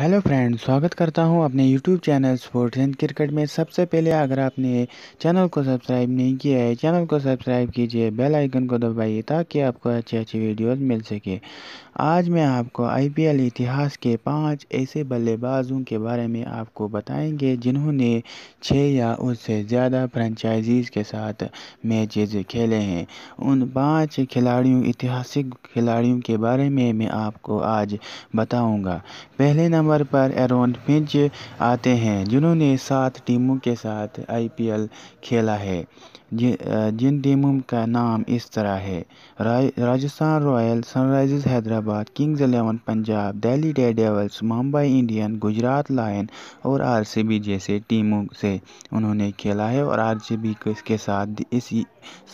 hello friend स्वागत करता हूं अपने YouTube channel sports and cricket में सबसे पहले अगर आपने चैनल को सब्सक्राइब नहीं किया है चैनल को सब्सक्राइब कीजिए बेल आइकन को दबाइए ताकि आपको अच्छे अच्छे वीडियोस मिल सके आज मैं आपको आईपीएल इतिहास के पांच ऐसे बल्लेबाजों के बारे में आपको बताएंगे जिन्होंने छः या उससे ज़्यादा फ्रेंचाइजीज़ के साथ मैचेज खेले हैं उन पाँच खिलाड़ियों ऐतिहासिक खिलाड़ियों के बारे में मैं आपको आज बताऊँगा पहले नंबर नंबर पर एरोन फिंच आते हैं जिन्होंने सात टीमों के साथ आईपीएल खेला है जिन टीमों का नाम इस तरह है Rajasthan Royal Sunrisers Hyderabad Kings Eleven Punjab Delhi Daredevils Mumbai Indian Gujarat Lion और आरसीबी जैसे टीमों से उन्होंने खेला है और आरसीबी के साथ इसी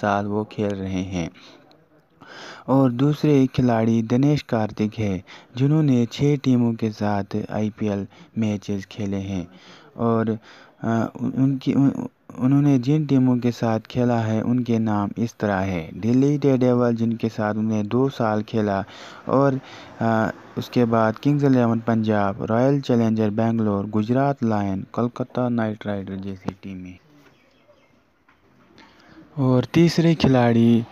साल वो खेल रहे हैं और दूसरे खिलाड़ी दिनेश कार्तिक है जिन्होंने छः टीमों के साथ आईपीएल मैचेस खेले हैं और उनकी उन्होंने जिन टीमों के साथ खेला है उनके नाम इस तरह है दिल्ली डेडेवल जिनके साथ उन्होंने दो साल खेला और आ, उसके बाद Kings Eleven Punjab Royal Challenger Bangalore Gujarat Lion Kolkata Knight Rider जैसी टीमें और तीसरे खिलाड़ी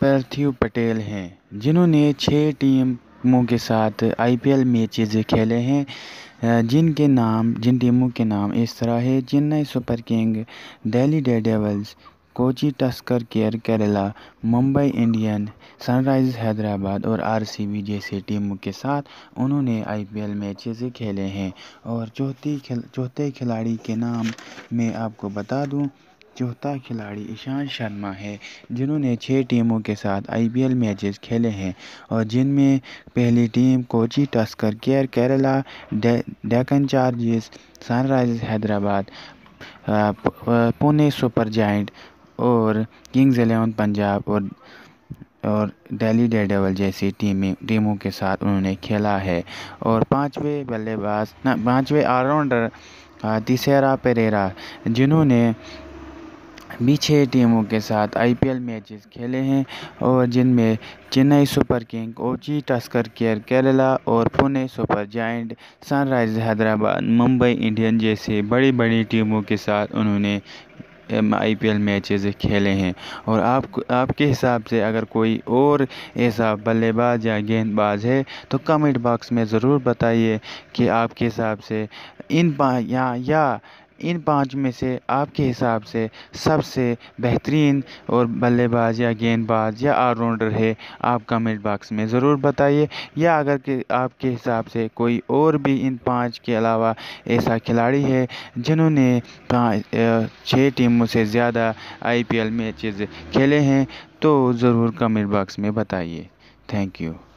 पार्थिव पटेल हैं जिन्होंने छः टीमों के साथ आईपीएल मैचेस खेले हैं जिनके नाम जिन टीमों के नाम इस तरह है Chennai Super King Delhi Daredevils Kochi Tusker केयर केरला मुंबई इंडियन सनराइज़ हैदराबाद और आरसीबी जैसी टीमों के साथ उन्होंने आईपीएल मैचेस खेले हैं और चौथी खिल चौथे खिलाड़ी के नाम मैं आपको बता दूं चौथा खिलाड़ी ईशांत शर्मा है जिन्होंने छः टीमों के साथ आईपीएल मैचेस खेले हैं और जिनमें पहली टीम कोची टस्कर केयर Kerala Deccan Chargers Sunrisers Hyderabad Pune Super Giant और किंग्स एलेवन पंजाब और और दिल्ली डेडेवल जैसी टीमें टीमों के साथ उन्होंने खेला है और पांचवे बल्लेबाज पांचवे ऑलराउंडर तीसरा पेरेरा जिन्होंने भी छः टीमों के साथ आई पी एल मैचेस खेले हैं और जिनमें Chennai Super King Kochi Tusker केयर केरला और Pune Super Giant Sunrise Hyderabad Mumbai Indian जैसे बड़ी बड़ी टीमों के साथ उन्होंने आई पी एल मैचेस खेले हैं और आप आपके हिसाब से अगर कोई और ऐसा बल्लेबाज या गेंदबाज है तो कमेंट बॉक्स में ज़रूर बताइए कि आपके हिसाब से इन या या इन पाँच में से आपके हिसाब से सबसे बेहतरीन और बल्लेबाज या गेंदबाज या ऑलराउंडर है आप कमेंट बॉक्स में ज़रूर बताइए या अगर के आपके हिसाब से कोई और भी इन पाँच के अलावा ऐसा खिलाड़ी है जिन्होंने छः टीमों से ज़्यादा आईपीएल मैचेज़ खेले हैं तो ज़रूर कमेंट बॉक्स में बताइए थैंक यू